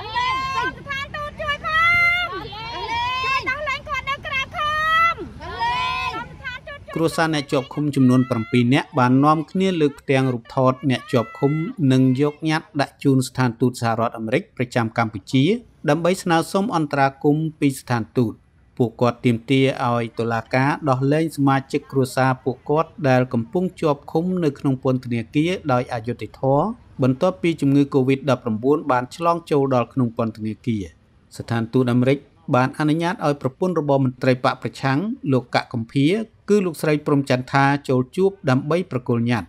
លេងសូមស្ថានទូតជួយផងលេងជួយដោះលែងគាត់នៅក្រៅឃុំលេងសូមស្ថានទូតជួយគ្រួសារអ្នកជាប់ឃុំចំនួន7នាក់បាននាំគ្នាលើកផ្ទាំងរូបថតអ្នកជាប់ឃុំនិងយកញត្តិដាក់ជូនស្ថានទូតសហរដ្ឋអាមេរិកប្រចាំកម្ពុជា ដើម្បីស្នើសុំអន្តរាគមន៍ពីស្ថានទូតពួកគាត់ទាមទារឲ្យតុលាការដោះលែងសមាជិកគ្រួសារពួកគាត់ដែលកំពុងជាប់ឃុំនៅក្នុងពន្ធនាគារដោយអយុត្តិធម៌បន្ទាប់ពីជំងឺ Covid-19 បានឆ្លងចូលដល់ក្នុងពន្ធនាគារស្ថានទូតអាមេរិកបានអនុញ្ញាតឲ្យប្រពន្ធរបស់មន្ត្រីបកប្រឆាំងលោកកកកំភាគឺលោកស្រីព្រំចន្ទថាចូលជួបដើម្បីប្រគល់ញត្តិ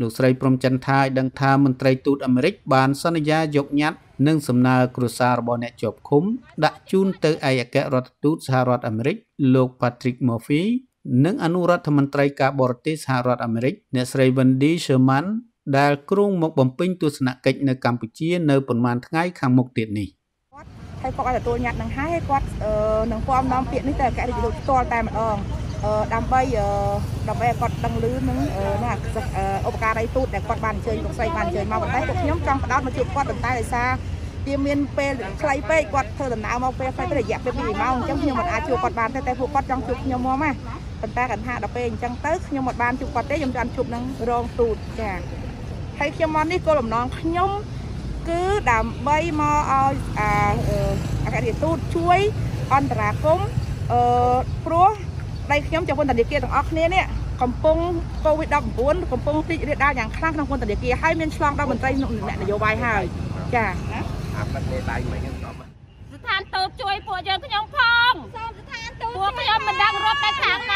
លោកស្រីព្រំចន្ទថាឲ្យដឹងថាមន្ត្រីទូតអាមេរិក បានសន្យាយកញត្តិនិងសំណើគ្រួសាររបស់អ្នកជាប់ឃុំដាក់ជូនទៅឯកអគ្គរដ្ឋទូតសហរដ្ឋអាមេរិកលោក Patrick Murphy និងអនុរដ្ឋមន្ត្រីការបរទេសសហរដ្ឋអាមេរិក អ្នកស្រី Wendy Sherman ដែលគ្រងមកបំពេញទស្សនកិច្ចនៅកម្ពុជានៅប្រមាណថ្ងៃខាងមុខទៀតនេះហើយគាត់អាចទទួលញាត់នឹងហើយគាត់នឹងពំនាំពាក្យនេះទៅអគ្គនាយករដ្ឋផ្ទាល់តែម្ដងដើម្បីដើម្បីឲ្យគាត់ដឹងឮនឹងណាឧបការីទូតដែលគាត់បានអញ្ជើញលោកស្រីបានអញ្ជើញមកប៉ុន្តែពួកខ្ញុំចង់ផ្ដោតមកជួបគាត់ប៉ុន្តែដោយសារវាមានពេលខ្លីពេកគាត់ធ្វើដំណើរមកពេលខ្លីទៅរយៈពេល2ម៉ោងអញ្ចឹងខ្ញុំមិនអាចជួបគាត់បានទេតែពួកគាត់ចង់ជួបខ្ញុំហ្មងណាប៉ុន្តែគាត់ថាដល់ពេលអញ្ចឹងទៅខ្ញុំមិនបានជួបគាត់ទេខ្ញុំចង់ជួបនឹងរងទូតចា៎ហើយខ្ញុំមកនេះគោលបំណងខ្ញុំគឺដើម្បីមកឲ្យអាអគ្គនាយកទូតជួយអន្តរាគមអឺព្រោះដៃខ្ញុំជាពន្ធនាគារទាំងអស់គ្នានេះកំពុង COVID-19 កំពុងរីករាលដាលយ៉ាងខ្លាំងក្នុងពន្ធនាគារហើយមានឆ្លងដល់មន្ត្រីនយោបាយហើយចាអាបិទលេដៃមិញខ្ញុំស្ថានទូតជួយពួកយើងខ្ញុំផងសូមស្ថានទូតពួកខ្ញុំមិនដឹងរត់ទៅខាងណា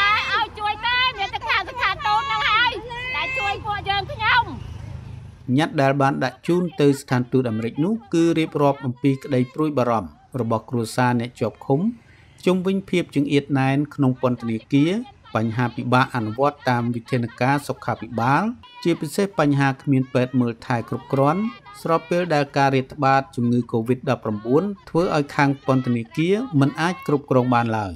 ញ្ញត្តិដែលបានដាក់ជូនទៅស្ថានទូតអាមេរិកនោះគឺរៀបរាប់អំពីក្តីព្រួយបារម្ភរបស់គ្រួសារអ្នកជាប់ឃុំជុំវិញភាពចង្អៀតណែនក្នុងពន្ធនាគារបញ្ហាពិបាកអនុវត្តតាមវិធានការសុខាភិបាលជាពិសេសបញ្ហាគ្មានពេទ្យមើលថែគ្រប់គ្រាន់ស្របពេលដែលការរាតត្បាតជំងឺ Covid-19 ធ្វើឲ្យខាងពន្ធនាគារមិនអាចគ្រប់គ្រងបានឡើយ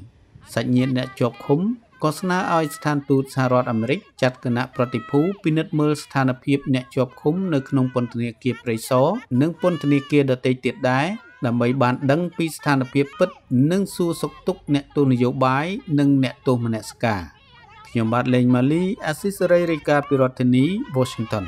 សច្ញាអ្នកជាប់ឃុំក៏ស្នើឲ្យស្ថានទូតសហរដ្ឋអាមេរិកចាត់គណៈប្រតិភូពិនិត្យមើលស្ថានភាពអ្នកជាប់ឃុំនៅក្នុងពន្ធនាគារព្រៃសរនិងពន្ធនាគារដទៃទៀតដែរដើម្បីបានដឹងពីស្ថានភាពពិតនិងសួរសុខទុក្ខអ្នកទស្សនយោបាយនិងអ្នកទស្សនមនសិការខ្ញុំបាទលេងម៉ាលីអាស៊ីសេរីរាយការណ៍ពីរដ្ឋធានី Washington